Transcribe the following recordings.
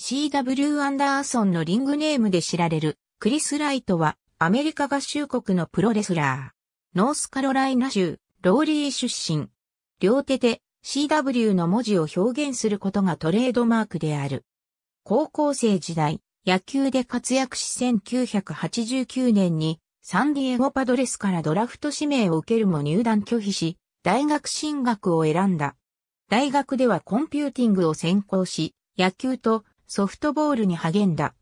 C.W. アンダーソンのリングネームで知られるクリス・ライトはアメリカ合衆国のプロレスラー。ノースカロライナ州ローリー出身。両手で CW の文字を表現することがトレードマークである。高校生時代、野球で活躍し1989年にサンディエゴパドレスからドラフト指名を受けるも入団拒否し、大学進学を選んだ。大学ではコンピューティングを専攻し、野球とソフトボールに励んだ。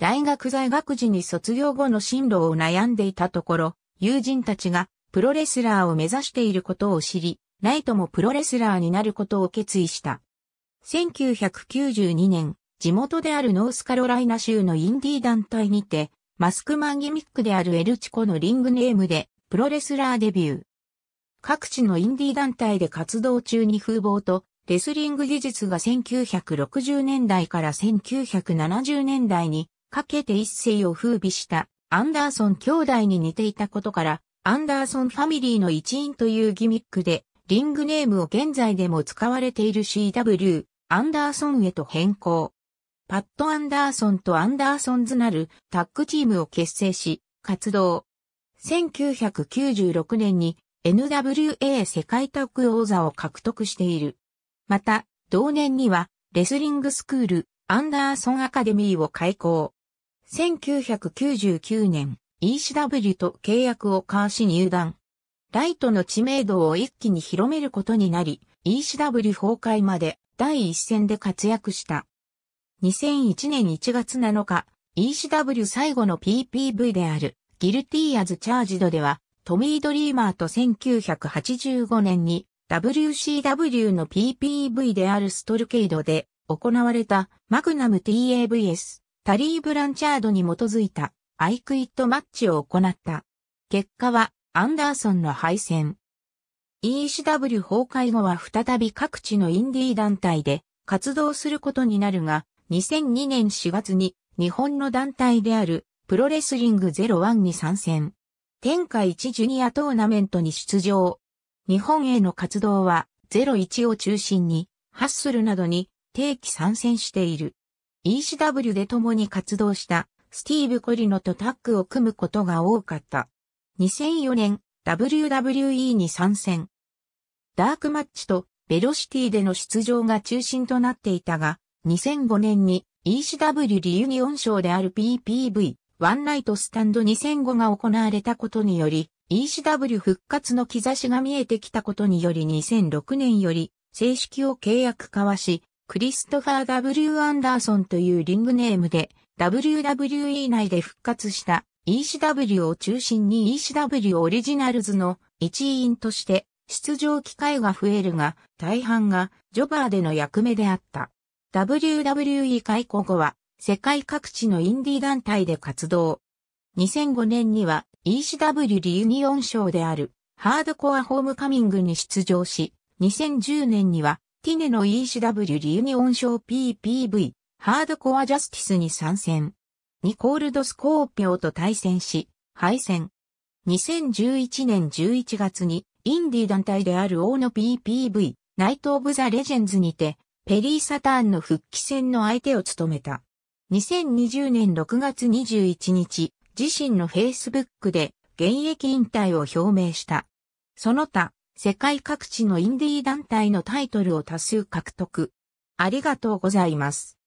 大学在学時に卒業後の進路を悩んでいたところ、友人たちがプロレスラーを目指していることを知り、ライトもプロレスラーになることを決意した。1992年、地元であるノースカロライナ州のインディー団体にて、マスクマンギミックであるエルチコのリングネームで、プロレスラーデビュー。各地のインディー団体で活動中に風貌とレスリング技術が1960年代から1970年代にかけて一世を風靡したアンダーソン兄弟に似ていたことから、アンダーソンファミリーの一員というギミックで、リングネームを現在でも使われている CW、アンダーソンへと変更。パット・アンダーソンとアンダーソンズなるタッグチームを結成し、活動。1996年に NWA 世界タッグ王座を獲得している。また、同年には、レスリングスクール、アンダーソンアカデミーを開校。1999年、ECW と契約を交わし入団。ライトの知名度を一気に広めることになり、ECW 崩壊まで第一線で活躍した。2001年1月7日、ECW 最後の PPV である、ギルティーアズ・チャージドでは、トミー・ドリーマーと1985年に WCW の PPV であるストルケイドで行われたマグナム TAVS タリー・ブランチャードに基づいたアイクイットマッチを行った。結果はアンダーソンの敗戦。ECW 崩壊後は再び各地のインディー団体で活動することになるが、2002年4月に日本の団体であるプロレスリング01に参戦。天下一ジュニアトーナメントに出場。日本への活動は01を中心に、ハッスルなどに定期参戦している。ECW で共に活動したスティーブ・コリノとタッグを組むことが多かった。2004年 WWE に参戦。ダークマッチとベロシティでの出場が中心となっていたが、2005年に ECW リユニオン賞である PPV ワンナイトスタンド2005が行われたことにより、ECW 復活の兆しが見えてきたことにより2006年より正式を契約交わし、クリストファー・ W・ アンダーソンというリングネームで WWE 内で復活した ECW を中心に ECW オリジナルズの一員として出場機会が増えるが、大半がジョバーでの役目であった。WWE 解雇後は世界各地のインディ団体で活動。2005年には ECW リユニオン賞であるハードコアホームカミングに出場し、2010年にはティネの ECW リユニオン賞 PPV ハードコアジャスティスに参戦。ニコールドスコーピオと対戦し、敗戦。2011年11月にインディ団体である王の PPV ナイト・オブ・ザ・レジェンズにてペリー・サターンの復帰戦の相手を務めた。2020年6月21日、自身の Facebook で現役引退を表明した。その他、世界各地のインディー団体のタイトルを多数獲得。ありがとうございます。